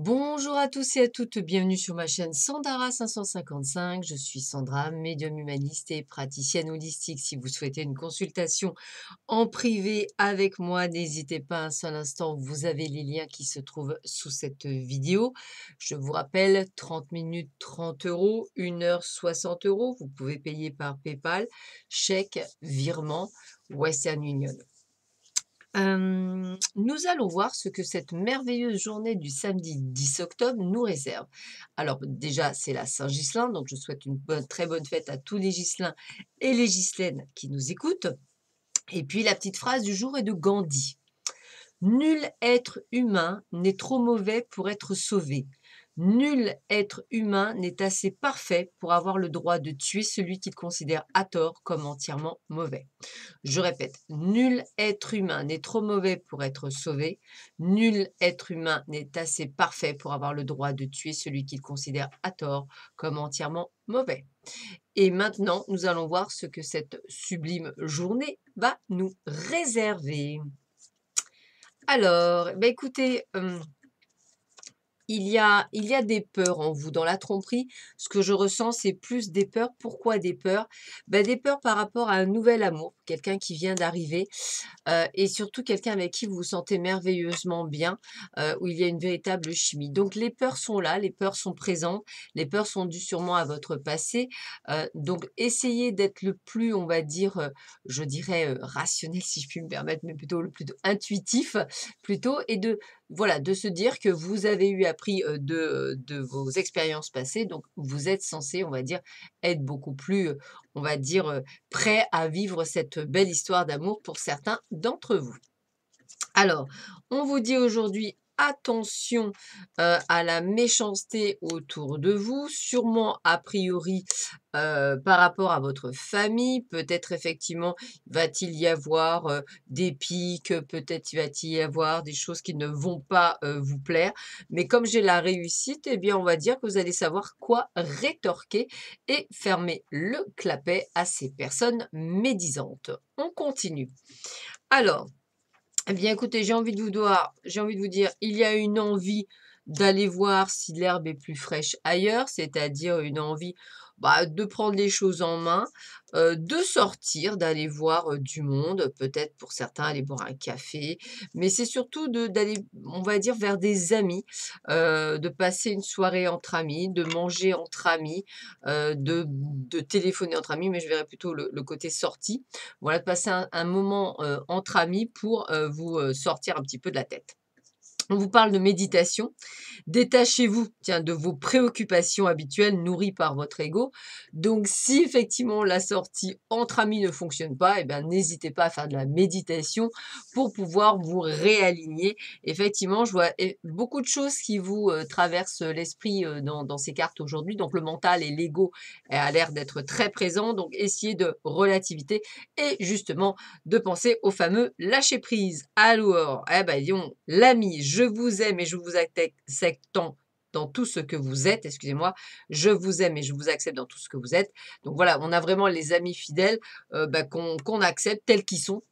Bonjour à tous et à toutes, bienvenue sur ma chaîne Sandara 555. Je suis Sandra, médium humaniste et praticienne holistique. Si vous souhaitez une consultation en privé avec moi, n'hésitez pas un seul instant. Vous avez les liens qui se trouvent sous cette vidéo. Je vous rappelle, 30 minutes, 30 euros, 1 heure, 60 euros. Vous pouvez payer par PayPal, chèque, virement, Western Union nous allons voir ce que cette merveilleuse journée du samedi 10 octobre nous réserve. Alors déjà, c'est la Saint-Gislain, donc je souhaite une très bonne fête à tous les gislains et les Gislaines qui nous écoutent. Et puis la petite phrase du jour est de Gandhi. Nul être humain n'est trop mauvais pour être sauvé. Nul être humain n'est assez parfait pour avoir le droit de tuer celui qu'il considère à tort comme entièrement mauvais. Je répète, nul être humain n'est trop mauvais pour être sauvé. Nul être humain n'est assez parfait pour avoir le droit de tuer celui qu'il considère à tort comme entièrement mauvais. Et maintenant, nous allons voir ce que cette sublime journée va nous réserver. Alors, bah écoutez... Euh, il y, a, il y a des peurs en vous. Dans la tromperie, ce que je ressens, c'est plus des peurs. Pourquoi des peurs bah, Des peurs par rapport à un nouvel amour, quelqu'un qui vient d'arriver, euh, et surtout quelqu'un avec qui vous vous sentez merveilleusement bien, euh, où il y a une véritable chimie. Donc les peurs sont là, les peurs sont présentes, les peurs sont dues sûrement à votre passé. Euh, donc essayez d'être le plus, on va dire, je dirais rationnel si je puis me permettre, mais plutôt le plus intuitif, plutôt, et de, voilà, de se dire que vous avez eu à de, de vos expériences passées. Donc, vous êtes censé, on va dire, être beaucoup plus, on va dire, prêt à vivre cette belle histoire d'amour pour certains d'entre vous. Alors, on vous dit aujourd'hui attention à la méchanceté autour de vous, sûrement a priori par rapport à votre famille, peut-être effectivement va-t-il y avoir des pics, peut-être va-t-il y avoir des choses qui ne vont pas vous plaire, mais comme j'ai la réussite, eh bien on va dire que vous allez savoir quoi rétorquer et fermer le clapet à ces personnes médisantes. On continue. Alors, eh bien, écoutez, j'ai envie de vous dire, j'ai envie de vous dire, il y a une envie d'aller voir si l'herbe est plus fraîche ailleurs, c'est-à-dire une envie bah, de prendre les choses en main, de sortir, d'aller voir du monde, peut-être pour certains aller boire un café, mais c'est surtout d'aller, on va dire, vers des amis, de passer une soirée entre amis, de manger entre amis, de, téléphoner entre amis, mais je verrai plutôt le, côté sortie. Voilà, de passer un moment entre amis pour vous sortir un petit peu de la tête. On vous parle de méditation. Détachez-vous de vos préoccupations habituelles nourries par votre ego. Donc si effectivement la sortie entre amis ne fonctionne pas, eh ben, n'hésitez pas à faire de la méditation pour pouvoir vous réaligner. Effectivement, je vois eh, beaucoup de choses qui vous euh, traversent l'esprit euh, dans, ces cartes aujourd'hui. Donc le mental et l'ego eh, a l'air d'être très présent. Donc essayez de relativité et justement de penser au fameux lâcher prise. Alors, eh ben, l'ami, je je vous aime et je vous accepte dans tout ce que vous êtes, excusez-moi, je vous aime et je vous accepte dans tout ce que vous êtes. Donc voilà, on a vraiment les amis fidèles euh, bah, qu'on accepte tels qu'ils sont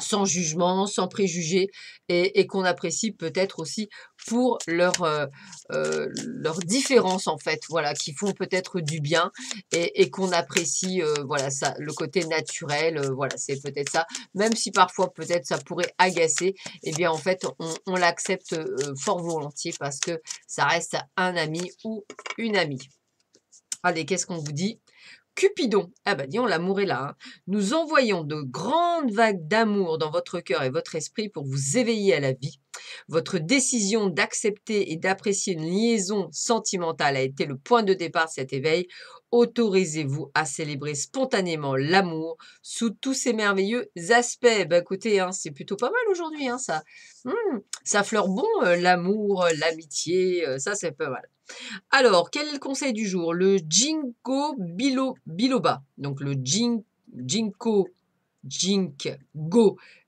sans jugement, sans préjugé et, qu'on apprécie peut-être aussi pour leur, euh, euh, leur différence en fait, voilà, qui font peut-être du bien et, qu'on apprécie, euh, voilà, ça, le côté naturel, euh, voilà, c'est peut-être ça, même si parfois peut-être ça pourrait agacer, et eh bien en fait, on l'accepte fort volontiers parce que ça reste un ami ou une amie. Allez, qu'est-ce qu'on vous dit Cupidon, ah bah disons l'amour est là. Hein. Nous envoyons de grandes vagues d'amour dans votre cœur et votre esprit pour vous éveiller à la vie, votre décision d'accepter et d'apprécier une liaison sentimentale a été le point de départ de cet éveil. Autorisez-vous à célébrer spontanément l'amour sous tous ses merveilleux aspects. Bah, écoutez, hein, c'est plutôt pas mal aujourd'hui, hein, ça. Mmh, ça fleure bon euh, l'amour, euh, l'amitié, euh, ça c'est pas mal. Alors, quel est le conseil du jour Le Jinko Biloba. Donc le Jinko Jink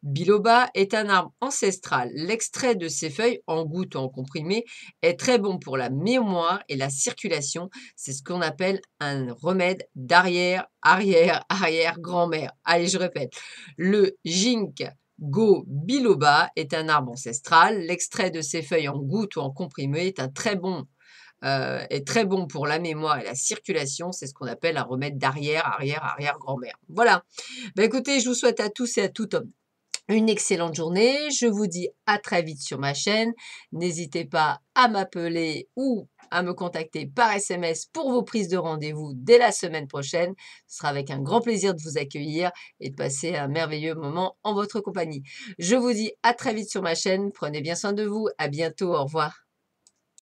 biloba est un arbre ancestral. L'extrait de ses feuilles, en goutte ou en comprimé, est très bon pour la mémoire et la circulation. C'est ce qu'on appelle un remède d'arrière, arrière, arrière, grand-mère. Allez, je répète. Le ginkgo biloba est un arbre ancestral. L'extrait de ses feuilles en goutte ou en comprimé est un très bon euh, est très bon pour la mémoire et la circulation. C'est ce qu'on appelle un remède d'arrière, arrière, arrière grand-mère. Voilà. Ben, écoutez, je vous souhaite à tous et à toutes une excellente journée. Je vous dis à très vite sur ma chaîne. N'hésitez pas à m'appeler ou à me contacter par SMS pour vos prises de rendez-vous dès la semaine prochaine. Ce sera avec un grand plaisir de vous accueillir et de passer un merveilleux moment en votre compagnie. Je vous dis à très vite sur ma chaîne. Prenez bien soin de vous. À bientôt. Au revoir.